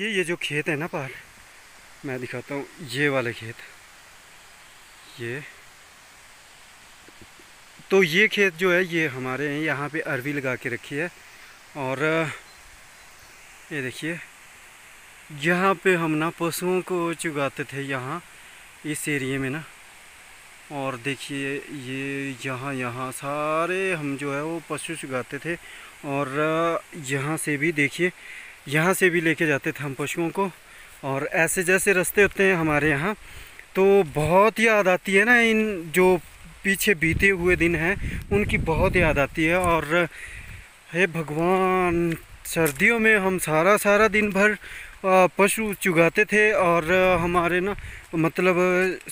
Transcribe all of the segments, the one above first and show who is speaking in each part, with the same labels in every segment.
Speaker 1: देखिए ये जो खेत है ना पार मैं दिखाता हूँ ये वाले खेत ये तो ये खेत जो है ये हमारे हैं यहाँ पे अरवी लगा के रखी है और ये देखिए यहाँ पे हम ना पशुओं को चुगाते थे यहाँ इस एरिए में ना और देखिए ये यहाँ यहाँ सारे हम जो है वो पशु चुगाते थे और यहाँ से भी देखिए यहाँ से भी लेके जाते थे हम पशुओं को और ऐसे जैसे रास्ते होते हैं हमारे यहाँ तो बहुत याद आती है ना इन जो पीछे बीते हुए दिन हैं उनकी बहुत याद आती है और हे भगवान सर्दियों में हम सारा सारा दिन भर पशु चुगाते थे और हमारे ना मतलब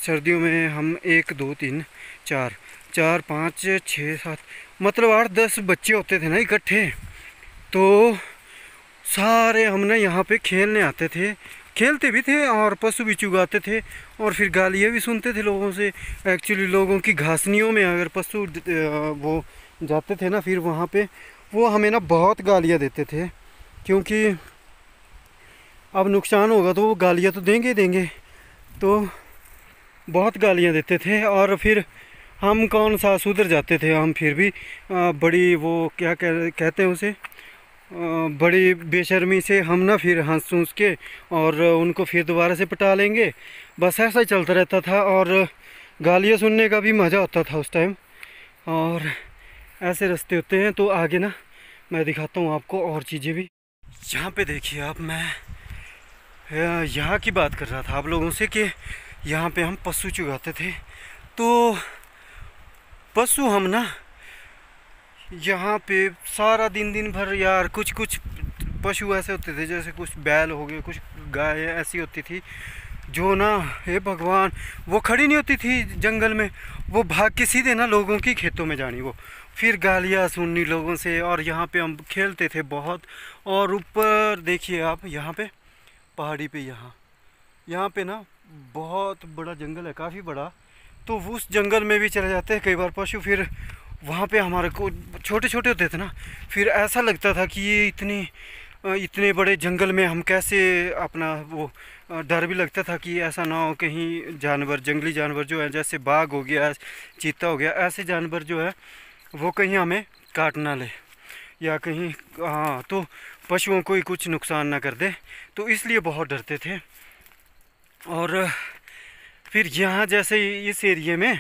Speaker 1: सर्दियों में हम एक दो तीन चार चार पाँच छः सात मतलब आठ दस बच्चे होते थे ना इकट्ठे तो सारे हमने यहाँ पे खेलने आते थे खेलते भी थे और पशु भी चुगाते थे और फिर गालियाँ भी सुनते थे लोगों से एक्चुअली लोगों की घासनियों में अगर पशु वो जाते थे ना फिर वहाँ पे वो हमें ना बहुत गालियाँ देते थे क्योंकि अब नुकसान होगा तो वो गालियाँ तो देंगे देंगे तो बहुत गालियाँ देते थे और फिर हम कौन सा सुधर जाते थे हम फिर भी बड़ी वो क्या कह कहते हैं उसे बड़ी बेशर्मी से हम ना फिर हंस हंस के और उनको फिर दोबारा से पटा लेंगे बस ऐसा ही चलता रहता था और गालियाँ सुनने का भी मज़ा आता था उस टाइम और ऐसे रास्ते होते हैं तो आगे ना मैं दिखाता हूँ आपको और चीज़ें भी यहाँ पे देखिए आप मैं यहाँ की बात कर रहा था आप लोगों से कि यहाँ पे हम पशु चुगाते थे तो पशु हम ना यहाँ पे सारा दिन दिन भर यार कुछ कुछ पशु ऐसे होते थे जैसे कुछ बैल हो गए कुछ गाय ऐसी होती थी जो ना हे भगवान वो खड़ी नहीं होती थी जंगल में वो भाग के सीधे ना लोगों की खेतों में जानी वो फिर गालियाँ सुननी लोगों से और यहाँ पे हम खेलते थे बहुत और ऊपर देखिए आप यहाँ पे पहाड़ी पे यहाँ यहाँ पे ना बहुत बड़ा जंगल है काफ़ी बड़ा तो उस जंगल में भी चले जाते हैं कई बार पशु फिर वहाँ पे हमारे को छोटे छोटे होते थे ना फिर ऐसा लगता था कि ये इतने इतने बड़े जंगल में हम कैसे अपना वो डर भी लगता था कि ऐसा ना हो कहीं जानवर जंगली जानवर जो है जैसे बाघ हो गया चीता हो गया ऐसे जानवर जो है वो कहीं हमें काट ना ले या कहीं हाँ तो पशुओं को ही कुछ नुकसान ना कर दे तो इसलिए बहुत डरते थे और फिर यहाँ जैसे इस एरिए में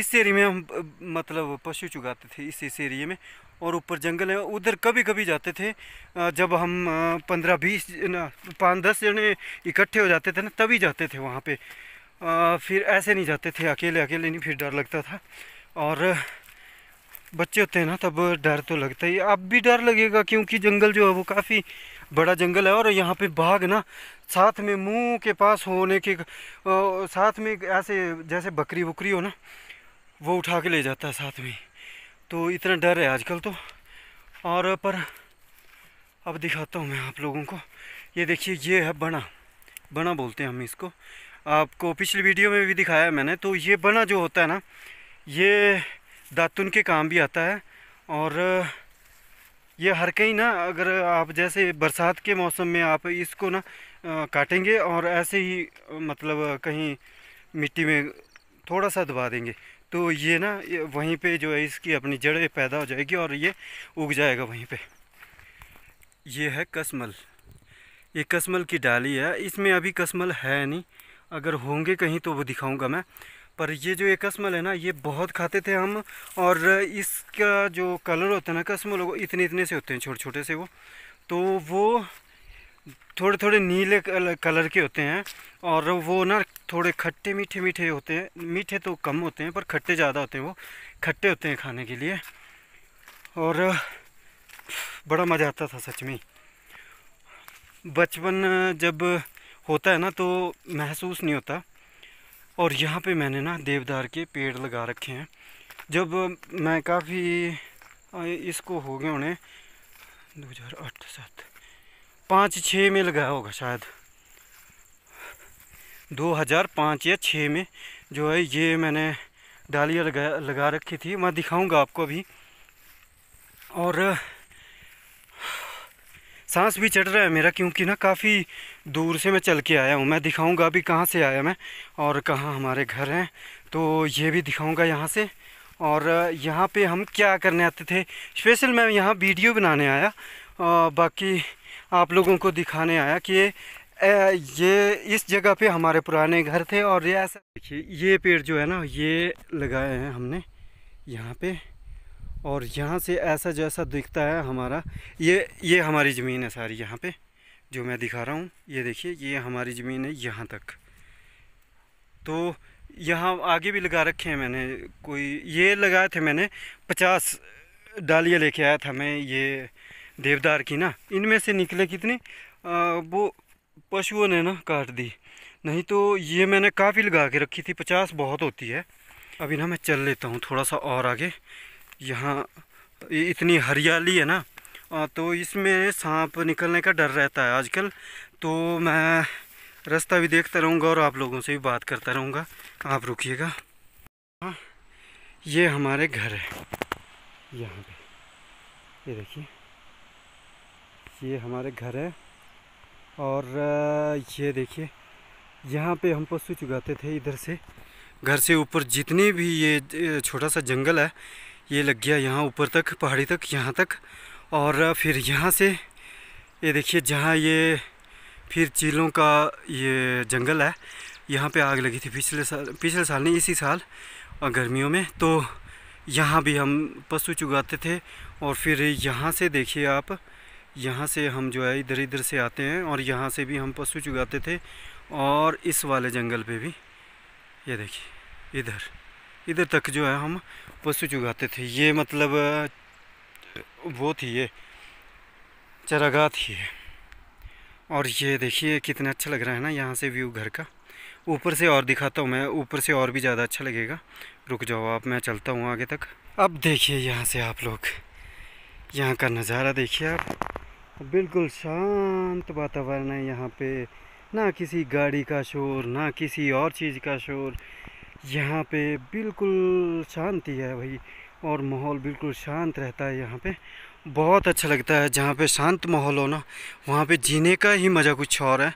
Speaker 1: इस एरिए में हम मतलब पशु चुगाते थे इस इस एरिए में और ऊपर जंगल है उधर कभी कभी जाते थे जब हम पंद्रह बीस पाँच दस जने इकट्ठे हो जाते थे ना तभी जाते थे वहाँ पे फिर ऐसे नहीं जाते थे अकेले अकेले नहीं फिर डर लगता था और बच्चे होते हैं ना तब डर तो लगता ही अब भी डर लगेगा क्योंकि जंगल जो है वो काफ़ी बड़ा जंगल है और यहाँ पे बाघ ना साथ में मुंह के पास होने के साथ में ऐसे जैसे बकरी बकरी हो ना वो उठा के ले जाता है साथ में तो इतना डर है आजकल तो और पर अब दिखाता हूँ मैं आप लोगों को ये देखिए ये है बना बना बोलते हैं हम इसको आपको पिछली वीडियो में भी दिखाया है मैंने तो ये बना जो होता है ना ये दातुन के काम भी आता है और ये हर कहीं ना अगर आप जैसे बरसात के मौसम में आप इसको ना काटेंगे और ऐसे ही मतलब कहीं मिट्टी में थोड़ा सा दबा देंगे तो ये ना ये वहीं पे जो है इसकी अपनी जड़ें पैदा हो जाएगी और ये उग जाएगा वहीं पे ये है कसमल ये कसमल की डाली है इसमें अभी कसमल है नहीं अगर होंगे कहीं तो वो दिखाऊंगा मैं पर ये जो ये कसमल है ना ये बहुत खाते थे हम और इसका जो कलर होता है ना कसमल वो इतने इतने से होते हैं छोटे छोटे से वो तो वो थोड़े थोड़े नीले कलर के होते हैं और वो ना थोड़े खट्टे मीठे मीठे होते हैं मीठे तो कम होते हैं पर खट्टे ज़्यादा होते हैं वो खट्टे होते हैं खाने के लिए और बड़ा मज़ा आता था सच में बचपन जब होता है ना तो महसूस नहीं होता और यहाँ पे मैंने ना देवदार के पेड़ लगा रखे हैं जब मैं काफ़ी इसको हो गया उन्हें दो हज़ार आठ सात पाँच छः में लगाया होगा शायद 2005 या 6 में जो है ये मैंने डालियाँ लगा लगा रखी थी मैं दिखाऊंगा आपको अभी और सांस भी चढ़ रहा है मेरा क्योंकि ना काफ़ी दूर से मैं चल के आया हूँ मैं दिखाऊंगा अभी कहाँ से आया मैं और कहाँ हमारे घर हैं तो ये भी दिखाऊंगा यहाँ से और यहाँ पे हम क्या करने आते थे स्पेशल मैं यहाँ वीडियो बनाने आया बाकी आप लोगों को दिखाने आया कि ये इस जगह पे हमारे पुराने घर थे और ये ऐसा देखिए ये पेड़ जो है ना ये लगाए हैं हमने यहाँ पे और यहाँ से ऐसा जैसा दिखता है हमारा ये ये हमारी ज़मीन है सारी यहाँ पे जो मैं दिखा रहा हूँ ये देखिए ये हमारी ज़मीन है यहाँ तक तो यहाँ आगे भी लगा रखे हैं मैंने कोई ये लगाए थे मैंने पचास डालियाँ लेके आया था मैं ये देवदार की ना इनमें से निकले कितने आ, वो पशुओं ने ना काट दी नहीं तो ये मैंने काफ़ी लगा के रखी थी पचास बहुत होती है अभी ना मैं चल लेता हूँ थोड़ा सा और आगे यहाँ इतनी हरियाली है ना तो इसमें सांप निकलने का डर रहता है आजकल तो मैं रास्ता भी देखता रहूँगा और आप लोगों से भी बात करता रहूँगा आप रुकिएगा ये हमारे घर है यहाँ पे ये देखिए ये हमारे घर है और ये देखिए यहाँ पे हम पशु चुगाते थे इधर से घर से ऊपर जितने भी ये छोटा सा जंगल है ये लग गया यहाँ ऊपर तक पहाड़ी तक यहाँ तक और फिर यहाँ से ये देखिए जहाँ ये फिर चीलों का ये जंगल है यहाँ पे आग लगी थी पिछले साल पिछले साल नहीं इसी साल गर्मियों में तो यहाँ भी हम पशु चुगाते थे और फिर यहाँ से देखिए आप यहाँ से हम जो है इधर इधर से आते हैं और यहाँ से भी हम पशु चुगाते थे और इस वाले जंगल पे भी ये देखिए इधर इधर तक जो है हम पशु चुगाते थे ये मतलब वो थी ये चरागाह थी ये और ये देखिए कितना अच्छा लग रहा है ना यहाँ से व्यू घर का ऊपर से और दिखाता हूँ मैं ऊपर से और भी ज़्यादा अच्छा लगेगा रुक जाओ आप मैं चलता हूँ आगे तक अब देखिए यहाँ से आप लोग यहाँ का नज़ारा देखिए आप बिल्कुल शांत वातावरण है यहाँ पे ना किसी गाड़ी का शोर ना किसी और चीज़ का शोर यहाँ पे बिल्कुल शांति है भाई और माहौल बिल्कुल शांत रहता है यहाँ पे बहुत अच्छा लगता है जहाँ पे शांत माहौल हो ना वहाँ पे जीने का ही मज़ा कुछ और है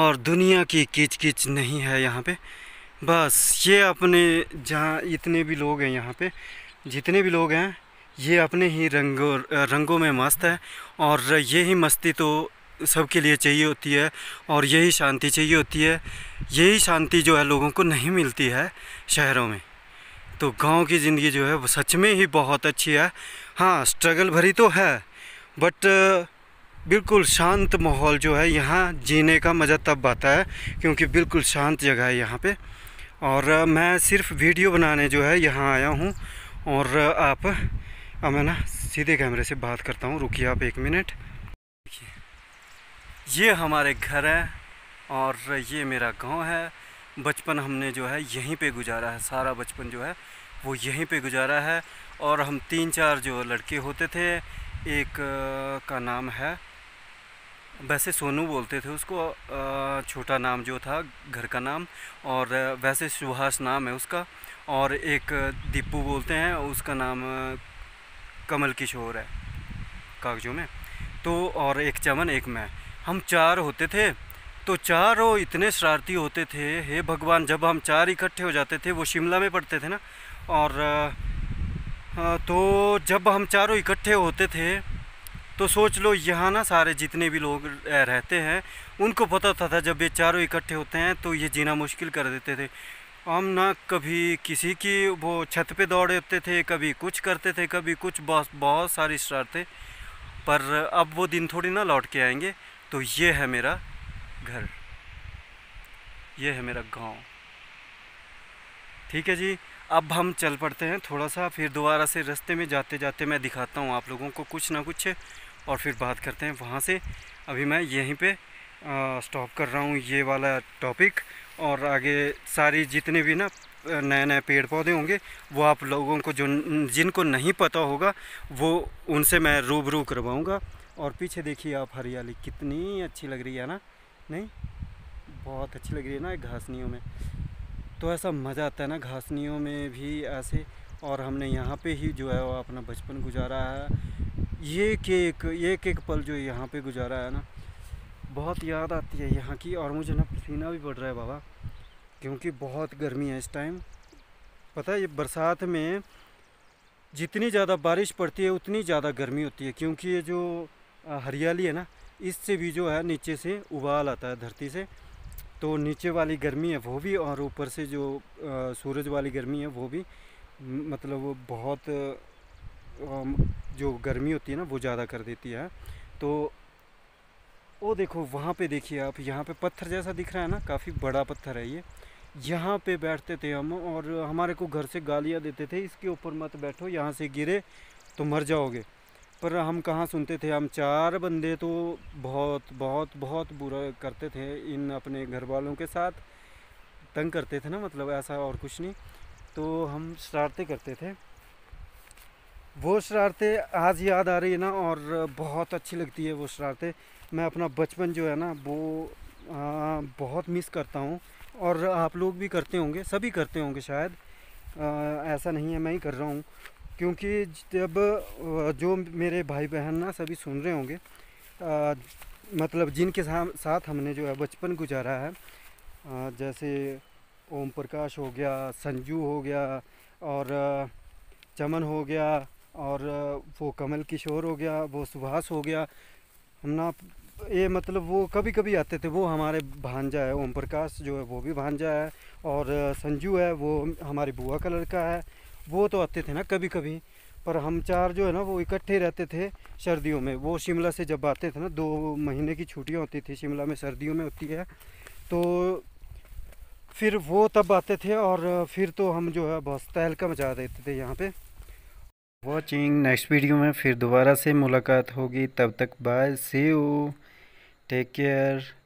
Speaker 1: और दुनिया की किच किच नहीं है यहाँ पे बस ये अपने जहाँ इतने भी लोग हैं यहाँ पे जितने भी लोग हैं ये अपने ही रंगों रंगों में मस्त है और यही मस्ती तो सबके लिए चाहिए होती है और यही शांति चाहिए होती है यही शांति जो है लोगों को नहीं मिलती है शहरों में तो गांव की ज़िंदगी जो है वो सच में ही बहुत अच्छी है हाँ स्ट्रगल भरी तो है बट बिल्कुल शांत माहौल जो है यहाँ जीने का मज़ा तब आता है क्योंकि बिल्कुल शांत जगह है यहाँ पे और मैं सिर्फ वीडियो बनाने जो है यहाँ आया हूँ और आप अब मैं ना सीधे कैमरे से बात करता हूँ रुकिए आप एक मिनट देखिए ये हमारे घर है और ये मेरा गांव है बचपन हमने जो है यहीं पे गुजारा है सारा बचपन जो है वो यहीं पे गुजारा है और हम तीन चार जो लड़के होते थे एक का नाम है वैसे सोनू बोलते थे उसको छोटा नाम जो था घर का नाम और वैसे सुहास नाम है उसका और एक दीपू बोलते हैं उसका नाम कमल किशोर है कागजों में तो और एक चमन एक मैं हम चार होते थे तो चारों इतने शरारती होते थे हे भगवान जब हम चार इकट्ठे हो जाते थे वो शिमला में पढ़ते थे ना और तो जब हम चारों इकट्ठे होते थे तो सोच लो यहाँ ना सारे जितने भी लोग रहते हैं उनको पता होता था जब ये चारों इकट्ठे होते हैं तो ये जीना मुश्किल कर देते थे हम ना कभी किसी की वो छत पे दौड़ते थे कभी कुछ करते थे कभी कुछ बहुत बहुत सारी शरारतें पर अब वो दिन थोड़ी ना लौट के आएंगे तो ये है मेरा घर ये है मेरा गांव ठीक है जी अब हम चल पड़ते हैं थोड़ा सा फिर दोबारा से रास्ते में जाते जाते मैं दिखाता हूँ आप लोगों को कुछ ना कुछ और फिर बात करते हैं वहाँ से अभी मैं यहीं पर स्टॉप कर रहा हूँ ये वाला टॉपिक और आगे सारी जितने भी ना नए नए पेड़ पौधे होंगे वो आप लोगों को जो जिनको नहीं पता होगा वो उनसे मैं रूबरू करवाऊँगा और पीछे देखिए आप हरियाली कितनी अच्छी लग रही है ना नहीं बहुत अच्छी लग रही है ना घासनियों में तो ऐसा मज़ा आता है ना घासनियों में भी ऐसे और हमने यहाँ पे ही जो है वो अपना बचपन गुजारा है ये के एक एक एक पल जो यहाँ पे गुजारा है ना बहुत याद आती है यहाँ की और मुझे ना पसीना भी पड़ रहा है बाबा क्योंकि बहुत गर्मी है इस टाइम पता है ये बरसात में जितनी ज़्यादा बारिश पड़ती है उतनी ज़्यादा गर्मी होती है क्योंकि ये जो हरियाली है ना इससे भी जो है नीचे से उबाल आता है धरती से तो नीचे वाली गर्मी है वो भी और ऊपर से जो सूरज वाली गर्मी है वो भी मतलब वो बहुत जो गर्मी होती है ना वो ज़्यादा कर देती है तो वो देखो वहाँ पे देखिए आप यहाँ पे पत्थर जैसा दिख रहा है ना काफ़ी बड़ा पत्थर है ये यहाँ पे बैठते थे हम और हमारे को घर से गालियाँ देते थे इसके ऊपर मत बैठो यहाँ से गिरे तो मर जाओगे पर हम कहाँ सुनते थे हम चार बंदे तो बहुत बहुत बहुत बुरा करते थे इन अपने घर वालों के साथ तंग करते थे ना मतलब ऐसा और कुछ नहीं तो हम शरारते करते थे वो शरारतें आज याद आ रही है ना और बहुत अच्छी लगती है वो शरारतें मैं अपना बचपन जो है ना वो आ, बहुत मिस करता हूँ और आप लोग भी करते होंगे सभी करते होंगे शायद आ, ऐसा नहीं है मैं ही कर रहा हूँ क्योंकि जब जो मेरे भाई बहन ना सभी सुन रहे होंगे मतलब जिनके साथ हमने जो है बचपन गुजारा है आ, जैसे ओम प्रकाश हो गया संजू हो गया और चमन हो गया और वो कमल किशोर हो गया वो सुभाष हो गया हम ना ये मतलब वो कभी कभी आते थे वो हमारे भांजा है ओम प्रकाश जो है वो भी भांजा है और संजू है वो हमारी बुआ का लड़का है वो तो आते थे ना कभी कभी पर हम चार जो है ना वो इकट्ठे रहते थे सर्दियों में वो शिमला से जब आते थे ना दो महीने की छुट्टियाँ होती थी शिमला में सर्दियों में होती है तो फिर वो तब आते थे और फिर तो हम जो है बहुत तहलका मचा देते थे यहाँ पर वॉचिंग नेक्स्ट वीडियो में फिर दोबारा से मुलाकात होगी तब तक bye see you take care